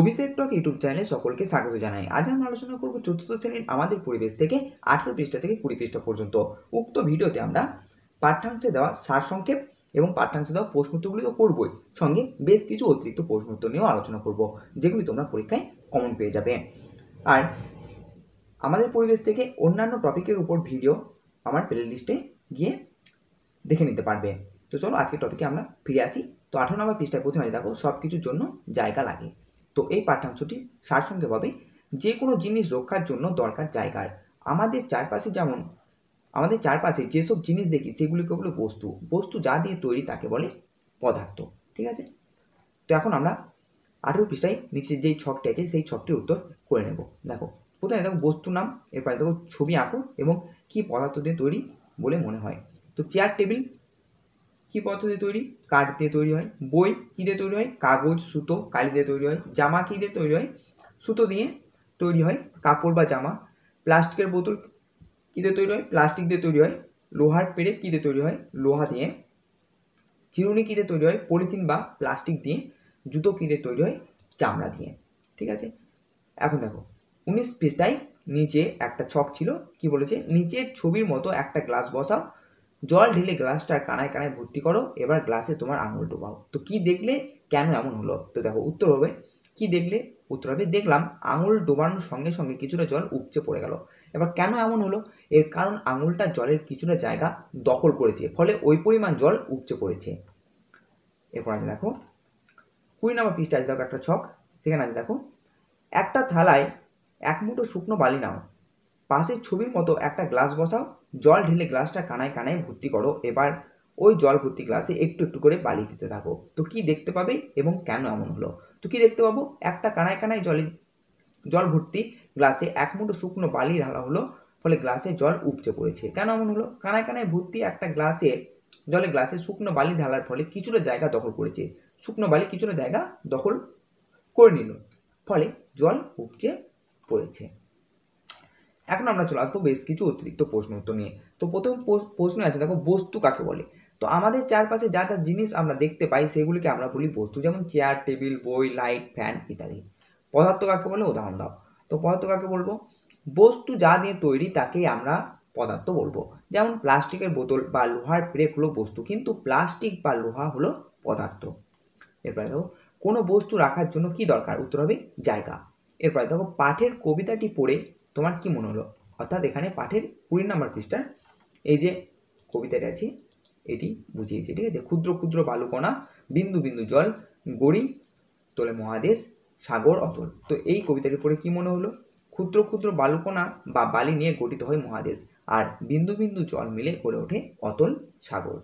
অভিষেক টক YouTube চ্যানেলে সকলকে স্বাগত জানাই আজ আমরা আলোচনা করব চতুর্থ শ্রেণীর আমাদের পরিবেশ থেকে আঠেরো পৃষ্ঠা থেকে কুড়ি পৃষ্ঠা পর্যন্ত উক্ত ভিডিওতে আমরা পাঠ্যাংশে দেওয়া সারসংক্ষেপ এবং পাঠ্যাংশে দেওয়া প্রশ্ন উত্তরগুলি তো করবই সঙ্গে বেশ কিছু অতিরিক্ত প্রশ্ন উত্তর নিয়েও আলোচনা করব যেগুলি তোমরা পরীক্ষায় কমন পেয়ে যাবে আর আমাদের পরিবেশ থেকে অন্যান্য টপিকের উপর ভিডিও আমার প্লে লিস্টে গিয়ে দেখে নিতে পারবে তো চলো আজকের টপিকে আমরা ফিরে আসি তো আঠারো নম্বর পৃষ্ঠায় প্রথমে দেখো সব কিছুর জন্য জায়গা লাগে তো এই পাঠ্যাংশটি সারসংক্ষেপভাবে যে কোনো জিনিস রক্ষার জন্য দরকার জায়গার আমাদের চারপাশে যেমন আমাদের চারপাশে যেসব জিনিস দেখি সেগুলিকে বলে বস্তু বস্তু যা দিয়ে তৈরি তাকে বলে পদার্থ ঠিক আছে তো এখন আমরা আঠেরো পৃষ্ঠায় নিচে যেই ছকটি আছে সেই ছকটির উত্তর করে নেব দেখো প্রথমে দেখো বস্তু নাম এরপরে দেখো ছবি আঁকো এবং কি পদার্থ দিয়ে তৈরি বলে মনে হয় তো চেয়ার টেবিল কী পদ্ধতি তৈরি কাঠ দিয়ে তৈরি হয় বই কী দিয়ে তৈরি হয় কাগজ সুতো কালি দিয়ে তৈরি হয় জামা কী দিয়ে তৈরি হয় সুতো দিয়ে তৈরি হয় কাপড় বা জামা প্লাস্টিকের বোতল কী দিয়ে তৈরি হয় প্লাস্টিক দিয়ে তৈরি হয় লোহার পেরে কী দিয়ে তৈরি হয় লোহা দিয়ে চিরুনি কী দিয়ে তৈরি হয় পলিথিন বা প্লাস্টিক দিয়ে জুতো কী দিয়ে তৈরি হয় চামড়া দিয়ে ঠিক আছে এখন দেখো উনিশ পৃষ্ঠায় নিচে একটা ছক ছিল কি বলেছে নিচের ছবির মতো একটা গ্লাস বসাও জল ঢেলে গ্লাসটার কানায় কানায় ভর্তি করো এবার গ্লাসে তোমার আঙুল ডোবাও তো কি দেখলে কেন এমন হলো তো দেখো উত্তর হবে কি দেখলে উত্তর হবে দেখলাম আঙুল ডোবানোর সঙ্গে সঙ্গে কিছুটা জল উপচে পড়ে গেল এবার কেন এমন হলো এর কারণ আঙুলটা জলের কিছুটা জায়গা দখল করেছে ফলে ওই পরিমাণ জল উপচে পড়েছে এরপর আছে দেখো কুড়ি নম্বর পৃষ্ঠা আছে দেখো একটা ছক সেখানে আছে দেখো একটা থালায় এক মুঠো শুকনো বালি নাও পাশের ছবির মতো একটা গ্লাস বসাও জল ঢেলে গ্লাসটা কানায় কানায় ভর্তি করো এবার ওই জল ভর্তি গ্লাসে একটু একটু করে বালি দিতে থাকো তো কি দেখতে পাবে এবং কেন এমন হলো তো কি দেখতে পাবো একটা কানায় কানায় জলে জল ভর্তি গ্লাসে এক মুঠো শুকনো বালি ঢালা হলো ফলে গ্লাসে জল উপচে পড়েছে কেন এমন হলো কানায় কানায় ভর্তি একটা গ্লাসে জলে গ্লাসে শুকনো বালি ঢালার ফলে কিছুটা জায়গা দখল করেছে শুকনো বালি কিছুটা জায়গা দখল করে নিল ফলে জল উপচে পড়েছে এখন আমরা চলে আসবো বেশ কিছু অতিরিক্ত প্রশ্ন উত্তর নিয়ে তো প্রথম প্রশ্ন আছে দেখো বস্তু কাকে বলে তো আমাদের চারপাশে যা যা জিনিস আমরা দেখতে পাই সেগুলিকে আমরা বলি বস্তু যেমন চেয়ার টেবিল বই লাইট ফ্যান ইত্যাদি পদার্থ কাকে বলে উদাহরণ দাও তো পদার্থ কাকে বলবো বস্তু যা দিয়ে তৈরি তাকেই আমরা পদার্থ বলবো যেমন প্লাস্টিকের বোতল বা লোহার প্লেট হলো বস্তু কিন্তু প্লাস্টিক বা লোহা হলো পদার্থ এরপরে দেখো কোনো বস্তু রাখার জন্য কি দরকার উত্তর হবে জায়গা এরপরে দেখো পাঠের কবিতাটি পড়ে তোমার কি মনে হলো অর্থাৎ এখানে পাঠের কুড়ি নাম্বার পৃষ্ঠা এই যে কবিতাটি আছে এটি বুঝিয়েছি ঠিক আছে ক্ষুদ্র ক্ষুদ্র বালুকণা বিন্দু বিন্দু জল গড়ি তোলে মহাদেশ সাগর অতল তো এই কবিতাটির পরে কী মনে হলো ক্ষুদ্র ক্ষুদ্র বালুকণা বা বালি নিয়ে গঠিত হয় মহাদেশ আর বিন্দু বিন্দু জল মিলে গড়ে ওঠে অতল সাগর